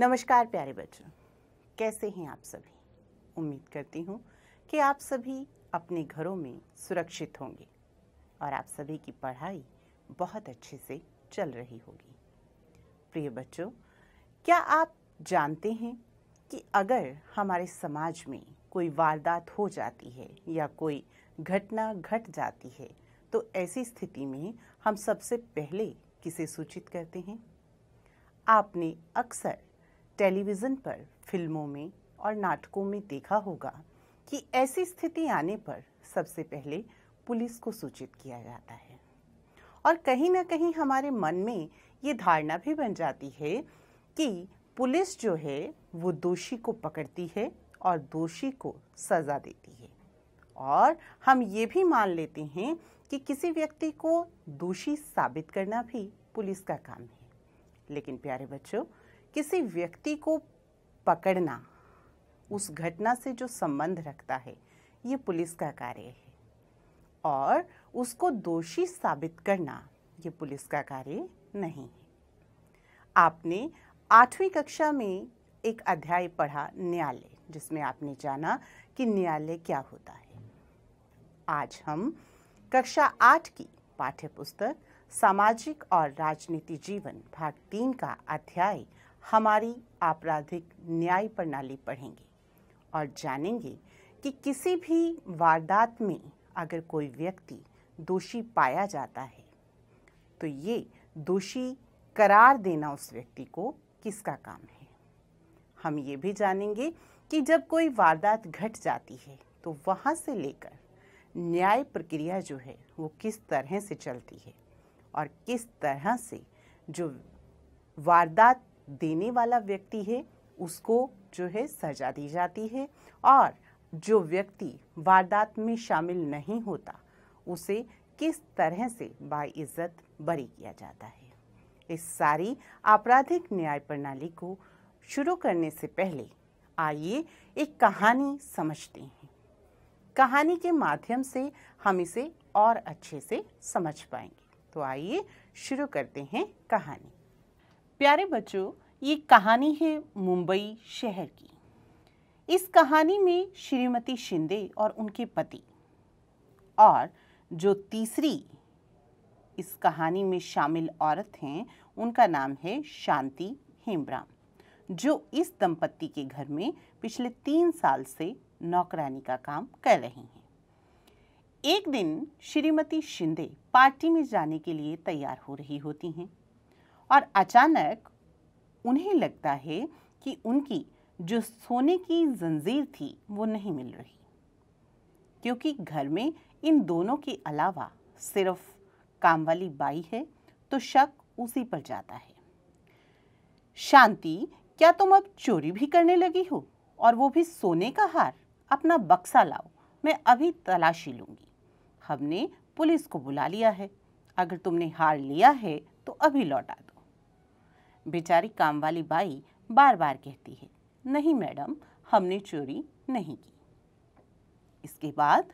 नमस्कार प्यारे बच्चों कैसे हैं आप सभी उम्मीद करती हूँ कि आप सभी अपने घरों में सुरक्षित होंगे और आप सभी की पढ़ाई बहुत अच्छे से चल रही होगी प्रिय बच्चों क्या आप जानते हैं कि अगर हमारे समाज में कोई वारदात हो जाती है या कोई घटना घट जाती है तो ऐसी स्थिति में हम सबसे पहले किसे सूचित करते हैं आपने अक्सर टेलीविज़न पर फिल्मों में और नाटकों में देखा होगा कि ऐसी स्थिति आने पर सबसे पहले पुलिस को सूचित किया जाता है और कहीं ना कहीं हमारे मन में ये धारणा भी बन जाती है कि पुलिस जो है वो दोषी को पकड़ती है और दोषी को सज़ा देती है और हम ये भी मान लेते हैं कि किसी व्यक्ति को दोषी साबित करना भी पुलिस का काम है लेकिन प्यारे बच्चों किसी व्यक्ति को पकड़ना उस घटना से जो संबंध रखता है ये पुलिस का कार्य है और उसको दोषी साबित करना ये पुलिस का कार्य नहीं है आपने आठवीं कक्षा में एक अध्याय पढ़ा न्यायालय जिसमें आपने जाना कि न्यायालय क्या होता है आज हम कक्षा आठ की पाठ्य पुस्तक सामाजिक और राजनीति जीवन भाग तीन का अध्याय हमारी आपराधिक न्याय प्रणाली पढ़ेंगे और जानेंगे कि किसी भी वारदात में अगर कोई व्यक्ति दोषी पाया जाता है तो ये दोषी करार देना उस व्यक्ति को किसका काम है हम ये भी जानेंगे कि जब कोई वारदात घट जाती है तो वहाँ से लेकर न्याय प्रक्रिया जो है वो किस तरह से चलती है और किस तरह से जो वारदात देने वाला व्यक्ति है उसको जो है सजा दी जाती है और जो व्यक्ति वारदात में शामिल नहीं होता उसे किस तरह से बाइज्जत बरी किया जाता है इस सारी आपराधिक न्याय प्रणाली को शुरू करने से पहले आइए एक कहानी समझते हैं कहानी के माध्यम से हम इसे और अच्छे से समझ पाएंगे तो आइए शुरू करते हैं कहानी प्यारे बच्चों ये कहानी है मुंबई शहर की इस कहानी में श्रीमती शिंदे और उनके पति और जो तीसरी इस कहानी में शामिल औरत हैं उनका नाम है शांति हेमराम जो इस दंपत्ति के घर में पिछले तीन साल से नौकरानी का काम कर रही हैं एक दिन श्रीमती शिंदे पार्टी में जाने के लिए तैयार हो रही होती हैं और अचानक उन्हें लगता है कि उनकी जो सोने की जंजीर थी वो नहीं मिल रही क्योंकि घर में इन दोनों के अलावा सिर्फ काम वाली बाई है तो शक उसी पर जाता है शांति क्या तुम अब चोरी भी करने लगी हो और वो भी सोने का हार अपना बक्सा लाओ मैं अभी तलाशी लूँगी हमने पुलिस को बुला लिया है अगर तुमने हार लिया है तो अभी लौटा दो बेचारी काम वाली बाई बार बार कहती है नहीं मैडम हमने चोरी नहीं की इसके बाद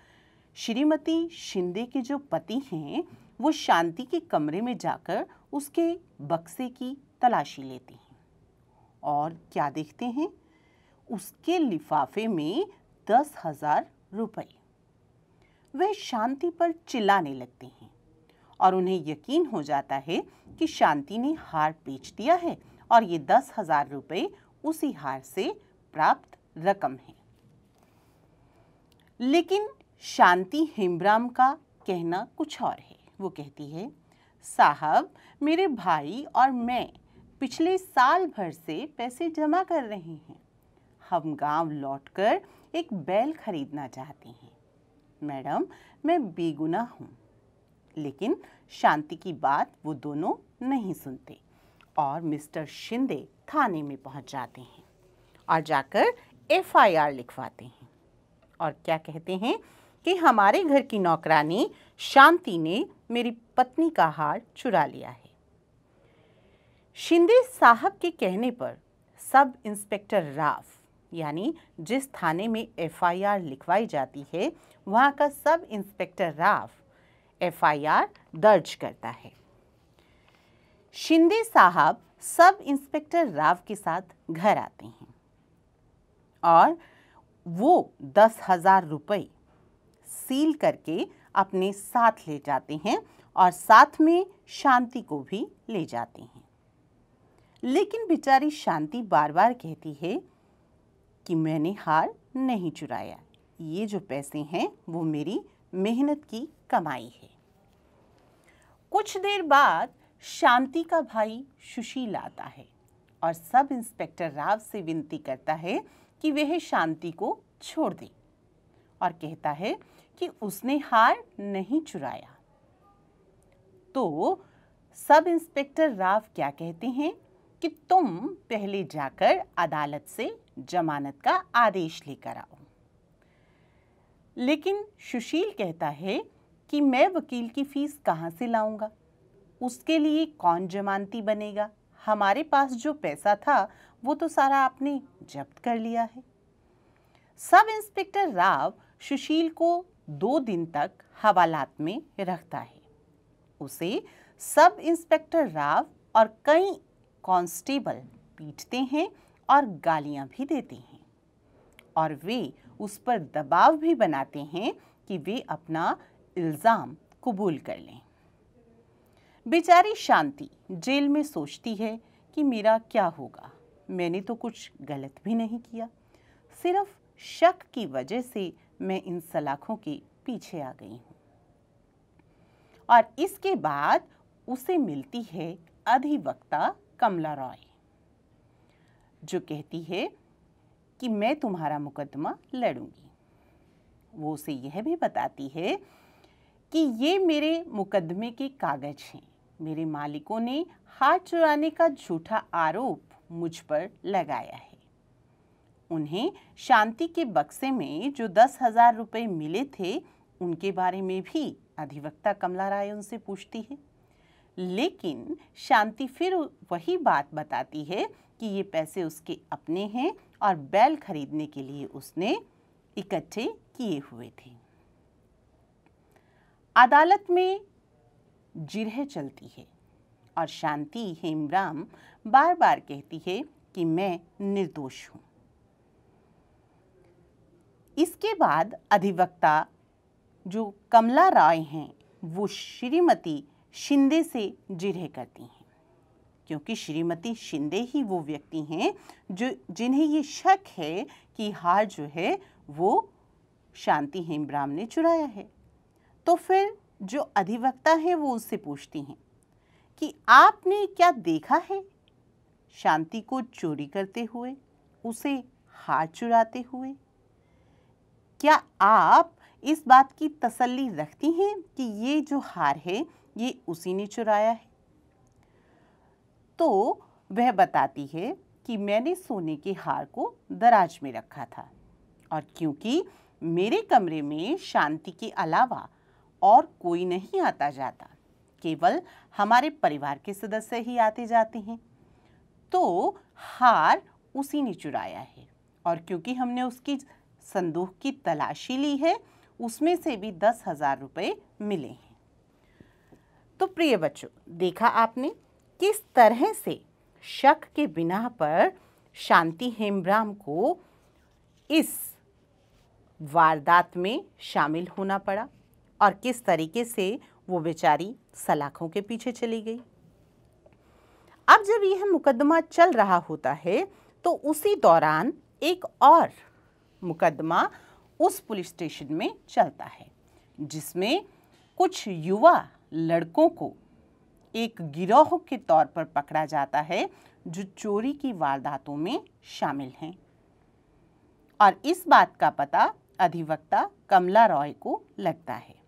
श्रीमती शिंदे के जो पति हैं वो शांति के कमरे में जाकर उसके बक्से की तलाशी लेते हैं और क्या देखते हैं उसके लिफाफे में दस हजार रुपये वह शांति पर चिल्लाने लगते हैं और उन्हें यकीन हो जाता है कि शांति ने हार बेच दिया है और ये दस हजार रुपये उसी हार से प्राप्त रकम है लेकिन शांति हेमराम का कहना कुछ और है वो कहती है साहब मेरे भाई और मैं पिछले साल भर से पैसे जमा कर रहे हैं हम गांव लौटकर एक बैल खरीदना चाहते हैं मैडम मैं बेगुना हूँ लेकिन शांति की बात वो दोनों नहीं सुनते और मिस्टर शिंदे थाने में पहुंच जाते हैं और जाकर एफआईआर लिखवाते हैं और क्या कहते हैं कि हमारे घर की नौकरानी शांति ने मेरी पत्नी का हार चुरा लिया है शिंदे साहब के कहने पर सब इंस्पेक्टर राफ यानी जिस थाने में एफआईआर लिखवाई जाती है वहाँ का सब इंस्पेक्टर राफ एफआईआर दर्ज करता है शिंदे साहब सब इंस्पेक्टर राव के साथ घर आते हैं और वो दस हजार रुपये सील करके अपने साथ ले जाते हैं और साथ में शांति को भी ले जाते हैं लेकिन बेचारी शांति बार बार कहती है कि मैंने हार नहीं चुराया ये जो पैसे हैं वो मेरी मेहनत की कमाई है कुछ देर बाद शांति का भाई सुशील आता है और सब इंस्पेक्टर राव से विनती करता है कि वह शांति को छोड़ दे और कहता है कि उसने हार नहीं चुराया तो सब इंस्पेक्टर राव क्या कहते हैं कि तुम पहले जाकर अदालत से जमानत का आदेश लेकर आओ लेकिन सुशील कहता है कि मैं वकील की फ़ीस कहाँ से लाऊंगा उसके लिए कौन जमानती बनेगा हमारे पास जो पैसा था वो तो सारा आपने जब्त कर लिया है सब इंस्पेक्टर राव सुशील को दो दिन तक हवालात में रखता है उसे सब इंस्पेक्टर राव और कई कांस्टेबल पीटते हैं और गालियां भी देते हैं और वे उस पर दबाव भी बनाते हैं कि वे अपना इल्ज़ाम कबूल कर लें बेचारी शांति जेल में सोचती है कि मेरा क्या होगा मैंने तो कुछ गलत भी नहीं किया सिर्फ शक की वजह से मैं इन सलाखों के पीछे आ गई हूँ और इसके बाद उसे मिलती है अधिवक्ता कमला रॉय जो कहती है कि मैं तुम्हारा मुकदमा लड़ूंगी वो उसे यह भी बताती है कि ये मेरे मुकदमे के कागज हैं मेरे मालिकों ने हाथ चुराने का झूठा आरोप मुझ पर लगाया है उन्हें शांति के बक्से में जो दस हजार रुपये मिले थे उनके बारे में भी अधिवक्ता कमला राय उनसे पूछती है लेकिन शांति फिर वही बात बताती है कि ये पैसे उसके अपने हैं और बैल खरीदने के लिए उसने इकट्ठे किए हुए थे अदालत में जिरह चलती है और शांति हेमराम बार बार कहती है कि मैं निर्दोष हूँ इसके बाद अधिवक्ता जो कमला राय हैं वो श्रीमती शिंदे से जिरह करती हैं क्योंकि श्रीमती शिंदे ही वो व्यक्ति हैं जो जिन्हें ये शक है कि हार जो है वो शांति हेम्ब्राम ने चुराया है तो फिर जो अधिवक्ता हैं वो उससे पूछती हैं कि आपने क्या देखा है शांति को चोरी करते हुए उसे हार चुराते हुए क्या आप इस बात की तसल्ली रखती हैं कि ये जो हार है ये उसी ने चुराया है तो वह बताती है कि मैंने सोने के हार को दराज में रखा था और क्योंकि मेरे कमरे में शांति के अलावा और कोई नहीं आता जाता केवल हमारे परिवार के सदस्य ही आते जाते हैं तो हार उसी ने चुराया है और क्योंकि हमने उसकी संदूक की तलाशी ली है उसमें से भी दस हज़ार रुपये मिले हैं तो प्रिय बच्चों देखा आपने किस तरह से शक के बिना पर शांति हेमराम को इस वारदात में शामिल होना पड़ा और किस तरीके से वो बेचारी सलाखों के पीछे चली गई अब जब यह मुकदमा चल रहा होता है तो उसी दौरान एक और मुकदमा उस पुलिस स्टेशन में चलता है जिसमें कुछ युवा लड़कों को एक गिरोह के तौर पर पकड़ा जाता है जो चोरी की वारदातों में शामिल हैं और इस बात का पता अधिवक्ता कमला रॉय को लगता है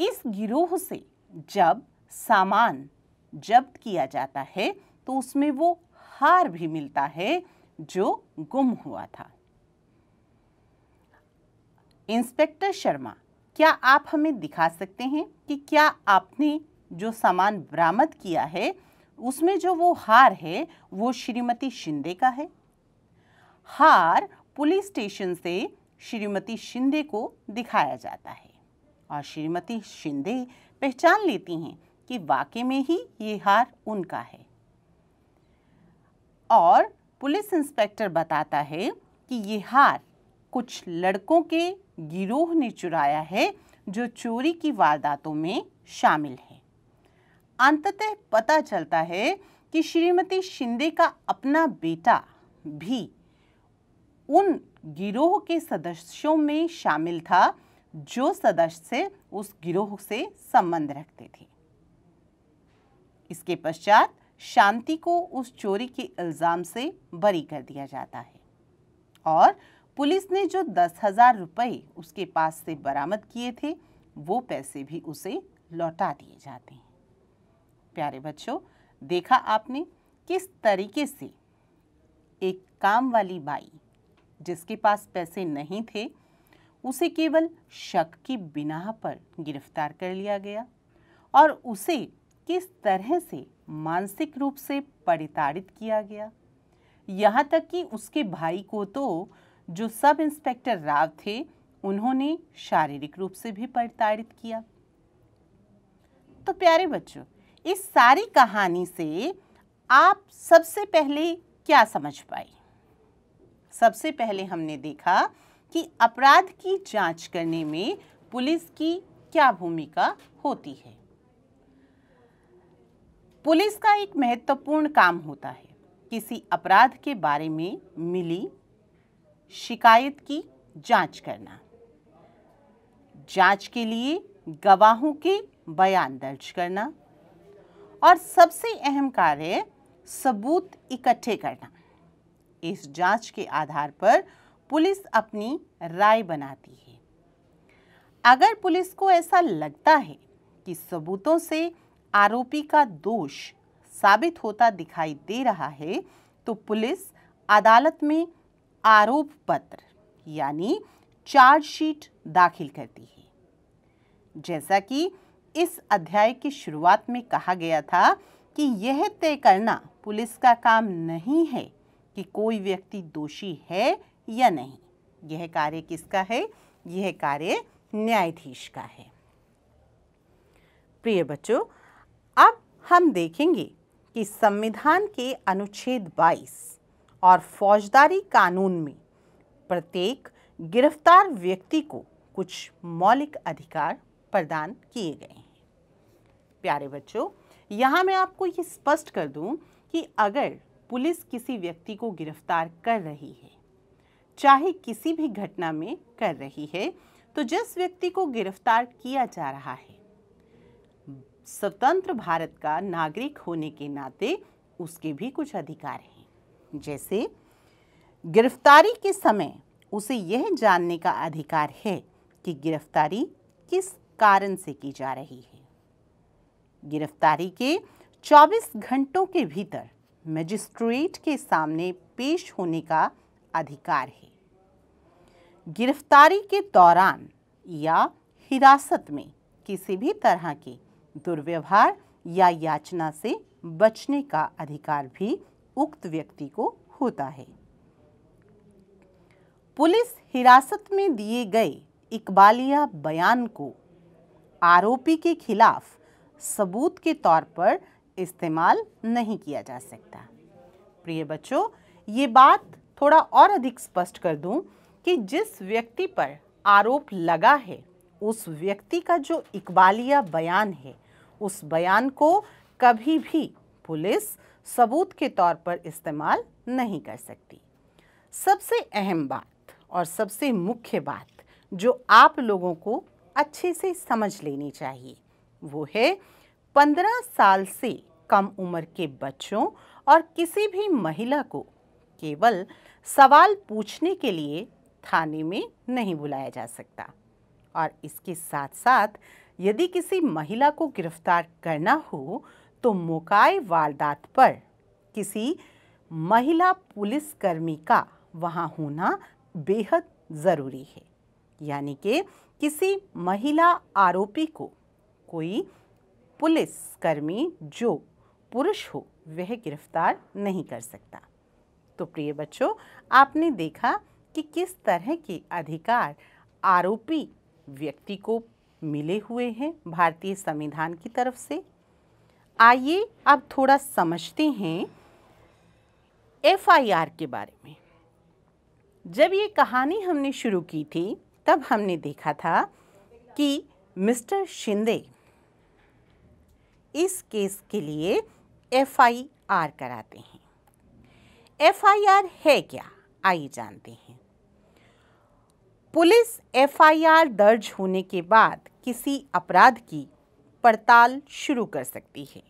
इस गिरोह से जब सामान जब्त किया जाता है तो उसमें वो हार भी मिलता है जो गुम हुआ था इंस्पेक्टर शर्मा क्या आप हमें दिखा सकते हैं कि क्या आपने जो सामान बरामद किया है उसमें जो वो हार है वो श्रीमती शिंदे का है हार पुलिस स्टेशन से श्रीमती शिंदे को दिखाया जाता है और श्रीमती शिंदे पहचान लेती हैं कि वाकई में ही ये हार उनका है और पुलिस इंस्पेक्टर बताता है कि ये हार कुछ लड़कों के गिरोह ने चुराया है जो चोरी की वारदातों में शामिल है अंततः पता चलता है कि श्रीमती शिंदे का अपना बेटा भी उन गिरोह के सदस्यों में शामिल था जो सदस्य उस गिरोह से संबंध रखते थे इसके पश्चात शांति को उस चोरी के इल्ज़ाम से बरी कर दिया जाता है और पुलिस ने जो दस हजार रुपये उसके पास से बरामद किए थे वो पैसे भी उसे लौटा दिए जाते हैं प्यारे बच्चों देखा आपने किस तरीके से एक काम वाली बाई जिसके पास पैसे नहीं थे उसे केवल शक की बिना पर गिरफ्तार कर लिया गया और उसे किस तरह से मानसिक रूप से परिताड़ित किया गया यहाँ तक कि उसके भाई को तो जो सब इंस्पेक्टर राव थे उन्होंने शारीरिक रूप से भी परिताड़ित किया तो प्यारे बच्चों इस सारी कहानी से आप सबसे पहले क्या समझ पाए सबसे पहले हमने देखा कि अपराध की जांच करने में पुलिस की क्या भूमिका होती है पुलिस का एक महत्वपूर्ण काम होता है किसी अपराध के बारे में मिली शिकायत की जांच करना जांच के लिए गवाहों के बयान दर्ज करना और सबसे अहम कार्य सबूत इकट्ठे करना इस जांच के आधार पर पुलिस अपनी राय बनाती है अगर पुलिस को ऐसा लगता है कि सबूतों से आरोपी का दोष साबित होता दिखाई दे रहा है तो पुलिस अदालत में आरोप पत्र यानी चार्जशीट दाखिल करती है जैसा कि इस अध्याय की शुरुआत में कहा गया था कि यह तय करना पुलिस का काम नहीं है कि कोई व्यक्ति दोषी है या नहीं यह कार्य किसका है यह कार्य न्यायाधीश का है प्रिय बच्चों अब हम देखेंगे कि संविधान के अनुच्छेद 22 और फौजदारी कानून में प्रत्येक गिरफ्तार व्यक्ति को कुछ मौलिक अधिकार प्रदान किए गए हैं प्यारे बच्चों यहाँ मैं आपको ये स्पष्ट कर दूँ कि अगर पुलिस किसी व्यक्ति को गिरफ्तार कर रही है चाहे किसी भी घटना में कर रही है तो जिस व्यक्ति को गिरफ्तार किया जा रहा है स्वतंत्र भारत का नागरिक होने के नाते उसके भी कुछ अधिकार हैं जैसे गिरफ्तारी के समय उसे यह जानने का अधिकार है कि गिरफ्तारी किस कारण से की जा रही है गिरफ्तारी के 24 घंटों के भीतर मजिस्ट्रेट के सामने पेश होने का अधिकार है गिरफ्तारी के दौरान या हिरासत में किसी भी तरह के दुर्व्यवहार या याचना से बचने का अधिकार भी उक्त व्यक्ति को होता है पुलिस हिरासत में दिए गए इकबालिया बयान को आरोपी के खिलाफ सबूत के तौर पर इस्तेमाल नहीं किया जा सकता प्रिय बच्चों ये बात थोड़ा और अधिक स्पष्ट कर दूं कि जिस व्यक्ति पर आरोप लगा है उस व्यक्ति का जो इकबालिया बयान है उस बयान को कभी भी पुलिस सबूत के तौर पर इस्तेमाल नहीं कर सकती सबसे अहम बात और सबसे मुख्य बात जो आप लोगों को अच्छे से समझ लेनी चाहिए वो है पंद्रह साल से कम उम्र के बच्चों और किसी भी महिला को केवल सवाल पूछने के लिए थाने में नहीं बुलाया जा सकता और इसके साथ साथ यदि किसी महिला को गिरफ्तार करना हो तो मोकाए वारदात पर किसी महिला पुलिसकर्मी का वहाँ होना बेहद ज़रूरी है यानी कि किसी महिला आरोपी को कोई पुलिसकर्मी जो पुरुष हो वह गिरफ्तार नहीं कर सकता तो प्रिय बच्चों आपने देखा कि किस तरह के अधिकार आरोपी व्यक्ति को मिले हुए हैं भारतीय संविधान की तरफ से आइए अब थोड़ा समझते हैं एफआईआर के बारे में जब ये कहानी हमने शुरू की थी तब हमने देखा था कि मिस्टर शिंदे इस केस के लिए एफआईआर कराते हैं एफआईआर है क्या आइए जानते हैं पुलिस एफआईआर दर्ज होने के बाद किसी अपराध की पड़ताल शुरू कर सकती है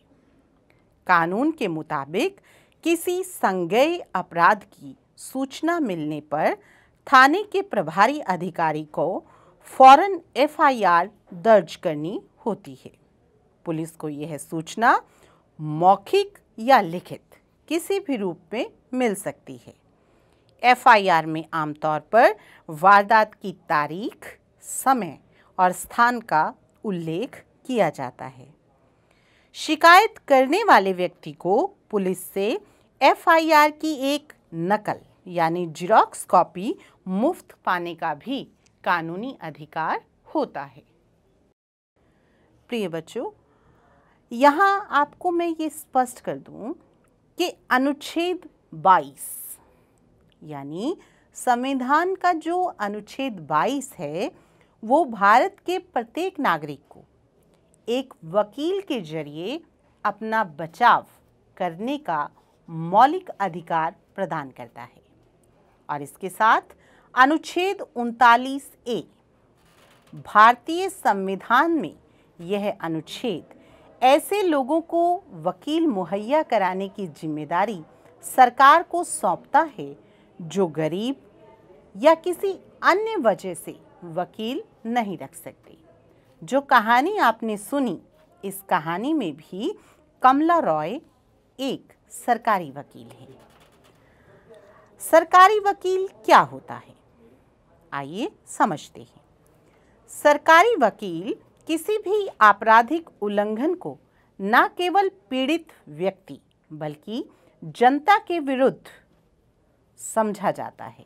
कानून के मुताबिक किसी संज्ञ अपराध की सूचना मिलने पर थाने के प्रभारी अधिकारी को फौरन एफआईआर दर्ज करनी होती है पुलिस को यह सूचना मौखिक या लिखित किसी भी रूप में मिल सकती है एफआईआर में आमतौर पर वारदात की तारीख समय और स्थान का उल्लेख किया जाता है शिकायत करने वाले व्यक्ति को पुलिस से एफआईआर की एक नकल यानी जिरॉक्स कॉपी मुफ्त पाने का भी कानूनी अधिकार होता है प्रिय बच्चों यहाँ आपको मैं ये स्पष्ट कर दूँ कि अनुच्छेद बाईस यानी संविधान का जो अनुच्छेद 22 है वो भारत के प्रत्येक नागरिक को एक वकील के जरिए अपना बचाव करने का मौलिक अधिकार प्रदान करता है और इसके साथ अनुच्छेद उनतालीस ए भारतीय संविधान में यह अनुच्छेद ऐसे लोगों को वकील मुहैया कराने की जिम्मेदारी सरकार को सौंपता है जो गरीब या किसी अन्य वजह से वकील नहीं रख सकते जो कहानी आपने सुनी इस कहानी में भी कमला रॉय एक सरकारी वकील है सरकारी वकील क्या होता है आइए समझते हैं सरकारी वकील किसी भी आपराधिक उल्लंघन को न केवल पीड़ित व्यक्ति बल्कि जनता के विरुद्ध समझा जाता है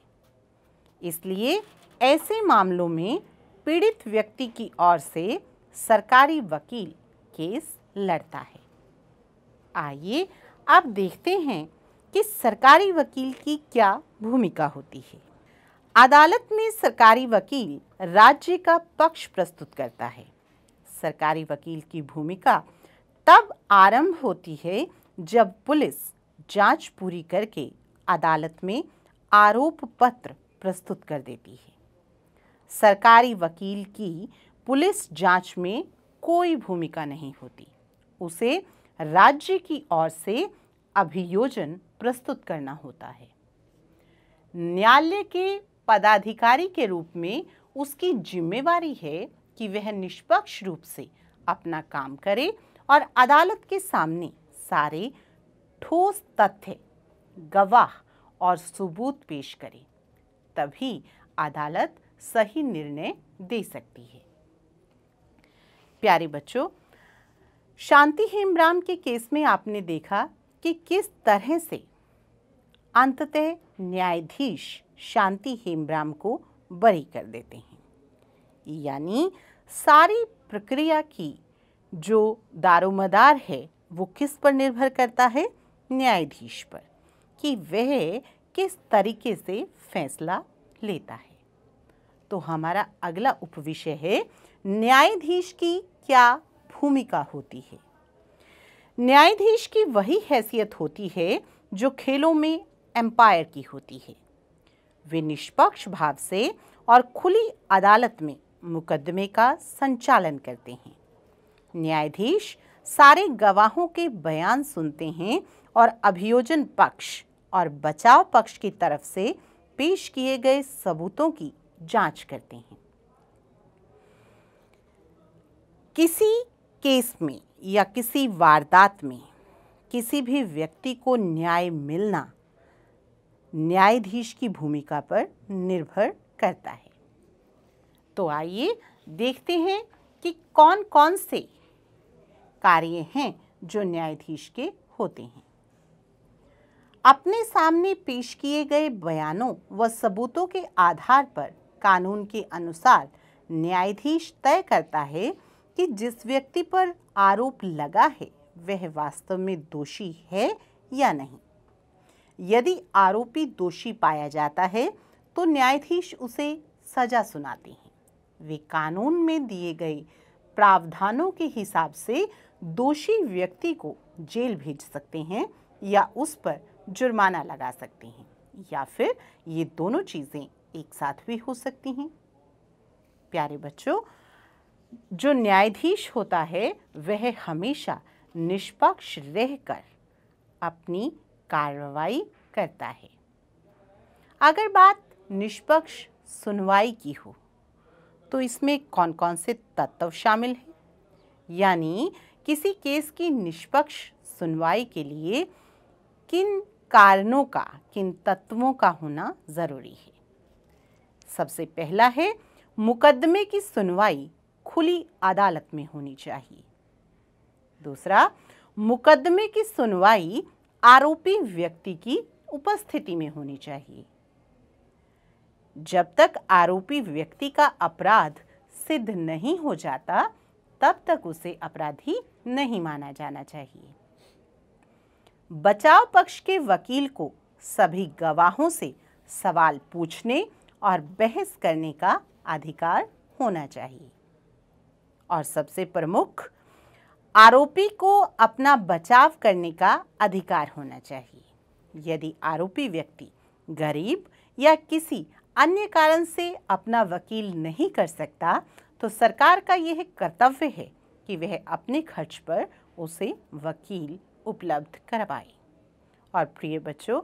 इसलिए ऐसे मामलों में पीड़ित व्यक्ति की ओर से सरकारी वकील केस लड़ता है आइए अब देखते हैं कि सरकारी वकील की क्या भूमिका होती है अदालत में सरकारी वकील राज्य का पक्ष प्रस्तुत करता है सरकारी वकील की भूमिका तब आरंभ होती है जब पुलिस जांच पूरी करके अदालत में आरोप पत्र प्रस्तुत कर देती है सरकारी वकील की पुलिस जांच में कोई भूमिका नहीं होती उसे राज्य की ओर से अभियोजन प्रस्तुत करना होता है न्यायालय के पदाधिकारी के रूप में उसकी जिम्मेवारी है कि वह निष्पक्ष रूप से अपना काम करे और अदालत के सामने सारे ठोस तथ्य गवाह और सबूत पेश करें तभी अदालत सही निर्णय दे सकती है प्यारे बच्चों शांति हेमराम के केस में आपने देखा कि किस तरह से अंततः न्यायाधीश शांति हेमराम को बरी कर देते हैं यानी सारी प्रक्रिया की जो दारोमदार है वो किस पर निर्भर करता है न्यायाधीश पर कि वह किस तरीके से फैसला लेता है तो हमारा अगला उपविषय है न्यायाधीश की क्या भूमिका होती है न्यायाधीश की वही हैसियत होती है जो खेलों में एम्पायर की होती है वे निष्पक्ष भाव से और खुली अदालत में मुकदमे का संचालन करते हैं न्यायाधीश सारे गवाहों के बयान सुनते हैं और अभियोजन पक्ष और बचाव पक्ष की तरफ से पेश किए गए सबूतों की जांच करते हैं किसी केस में या किसी वारदात में किसी भी व्यक्ति को न्याय मिलना न्यायाधीश की भूमिका पर निर्भर करता है तो आइए देखते हैं कि कौन कौन से कार्य हैं जो न्यायाधीश के होते हैं अपने सामने पेश किए गए बयानों व सबूतों के आधार पर कानून के अनुसार न्यायाधीश तय करता है कि जिस व्यक्ति पर आरोप लगा है वह वास्तव में दोषी है या नहीं यदि आरोपी दोषी पाया जाता है तो न्यायाधीश उसे सजा सुनाते हैं वे कानून में दिए गए प्रावधानों के हिसाब से दोषी व्यक्ति को जेल भेज सकते हैं या उस पर जुर्माना लगा सकते हैं या फिर ये दोनों चीज़ें एक साथ भी हो सकती हैं प्यारे बच्चों जो न्यायाधीश होता है वह हमेशा निष्पक्ष रहकर अपनी कार्रवाई करता है अगर बात निष्पक्ष सुनवाई की हो तो इसमें कौन कौन से तत्व शामिल हैं यानी किसी केस की निष्पक्ष सुनवाई के लिए किन कारणों का किन तत्वों का होना ज़रूरी है सबसे पहला है मुकदमे की सुनवाई खुली अदालत में होनी चाहिए दूसरा मुकदमे की सुनवाई आरोपी व्यक्ति की उपस्थिति में होनी चाहिए जब तक आरोपी व्यक्ति का अपराध सिद्ध नहीं हो जाता तब तक उसे अपराधी नहीं माना जाना चाहिए बचाव पक्ष के वकील को सभी गवाहों से सवाल पूछने और बहस करने का अधिकार होना चाहिए और सबसे प्रमुख आरोपी को अपना बचाव करने का अधिकार होना चाहिए यदि आरोपी व्यक्ति गरीब या किसी अन्य कारण से अपना वकील नहीं कर सकता तो सरकार का यह कर्तव्य है कि वह अपने खर्च पर उसे वकील उपलब्ध करवाए और प्रिय बच्चों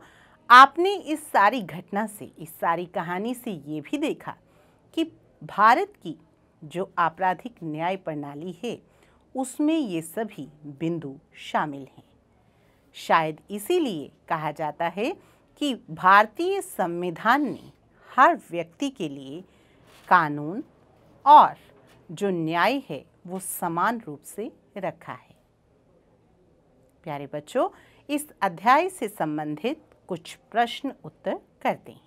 आपने इस सारी घटना से इस सारी कहानी से ये भी देखा कि भारत की जो आपराधिक न्याय प्रणाली है उसमें ये सभी बिंदु शामिल हैं शायद इसीलिए कहा जाता है कि भारतीय संविधान ने हर व्यक्ति के लिए कानून और जो न्याय है वो समान रूप से रखा है प्यारे बच्चों इस अध्याय से संबंधित कुछ प्रश्न उत्तर करते हैं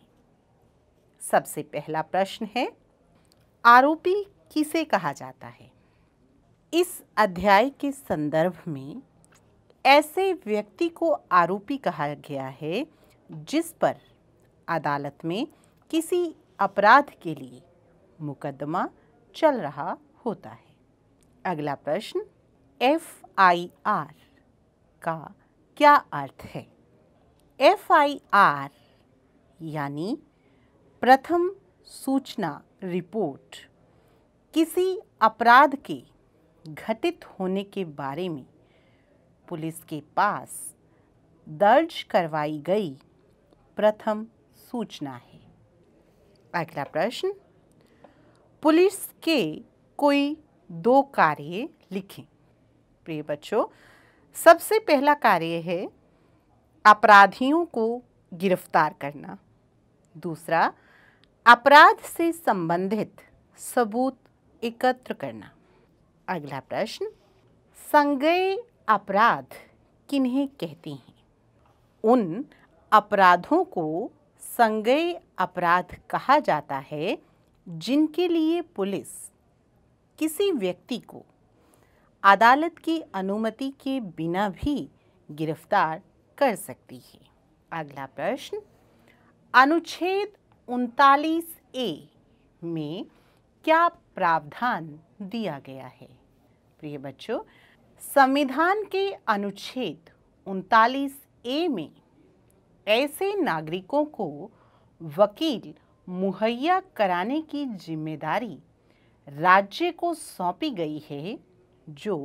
सबसे पहला प्रश्न है आरोपी किसे कहा जाता है इस अध्याय के संदर्भ में ऐसे व्यक्ति को आरोपी कहा गया है जिस पर अदालत में किसी अपराध के लिए मुकदमा चल रहा होता है अगला प्रश्न एफ आई आर का क्या अर्थ है एफ आई आर यानी प्रथम सूचना रिपोर्ट किसी अपराध के घटित होने के बारे में पुलिस के पास दर्ज करवाई गई प्रथम सूचना है अगला प्रश्न पुलिस के कोई दो कार्य लिखें प्रिय बच्चों सबसे पहला कार्य है अपराधियों को गिरफ्तार करना दूसरा अपराध से संबंधित सबूत एकत्र करना अगला प्रश्न संज्ञेय अपराध किन्हें कहते हैं उन अपराधों को संज्ञेय अपराध कहा जाता है जिनके लिए पुलिस किसी व्यक्ति को अदालत की अनुमति के बिना भी गिरफ्तार कर सकती है अगला प्रश्न अनुच्छेद उनतालीस ए में क्या प्रावधान दिया गया है प्रिय बच्चों संविधान के अनुच्छेद उनतालीस ए में ऐसे नागरिकों को वकील मुहैया कराने की जिम्मेदारी राज्य को सौंपी गई है जो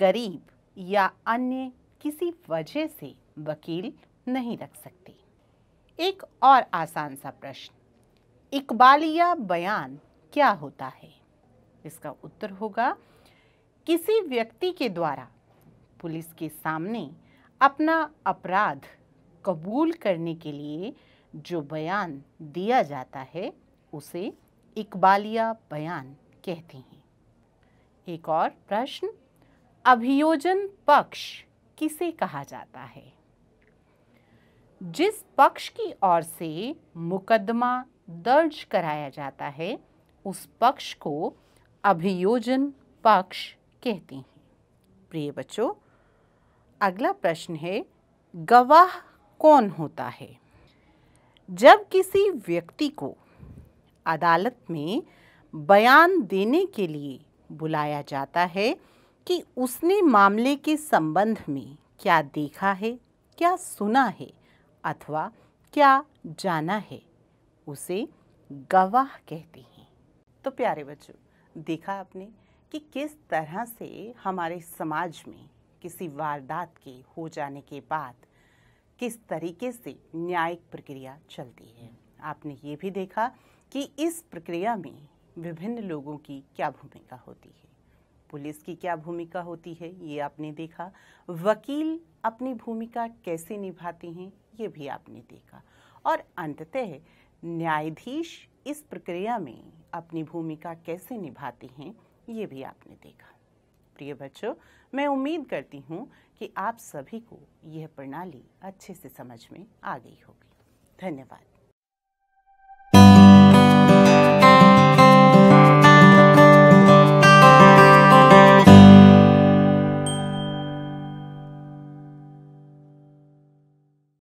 गरीब या अन्य किसी वजह से वकील नहीं रख सकते एक और आसान सा प्रश्न इकबालिया बयान क्या होता है इसका उत्तर होगा किसी व्यक्ति के द्वारा पुलिस के सामने अपना अपराध कबूल करने के लिए जो बयान दिया जाता है उसे इकबालिया बयान कहते हैं एक और प्रश्न अभियोजन पक्ष किसे कहा जाता है जिस पक्ष की ओर से मुकदमा दर्ज कराया जाता है उस पक्ष को अभियोजन पक्ष कहते हैं प्रिय बच्चों अगला प्रश्न है गवाह कौन होता है जब किसी व्यक्ति को अदालत में बयान देने के लिए बुलाया जाता है कि उसने मामले के संबंध में क्या देखा है क्या सुना है अथवा क्या जाना है उसे गवाह कहते हैं तो प्यारे बच्चों देखा आपने कि किस तरह से हमारे समाज में किसी वारदात के हो जाने के बाद किस तरीके से न्यायिक प्रक्रिया चलती है आपने ये भी देखा कि इस प्रक्रिया में विभिन्न लोगों की क्या भूमिका होती है पुलिस की क्या भूमिका होती है ये आपने देखा वकील अपनी भूमिका कैसे निभाते हैं ये भी आपने देखा और अंततः न्यायाधीश इस प्रक्रिया में अपनी भूमिका कैसे निभाते हैं ये भी आपने देखा प्रिय बच्चों मैं उम्मीद करती हूँ कि आप सभी को यह प्रणाली अच्छे से समझ में आ गई होगी धन्यवाद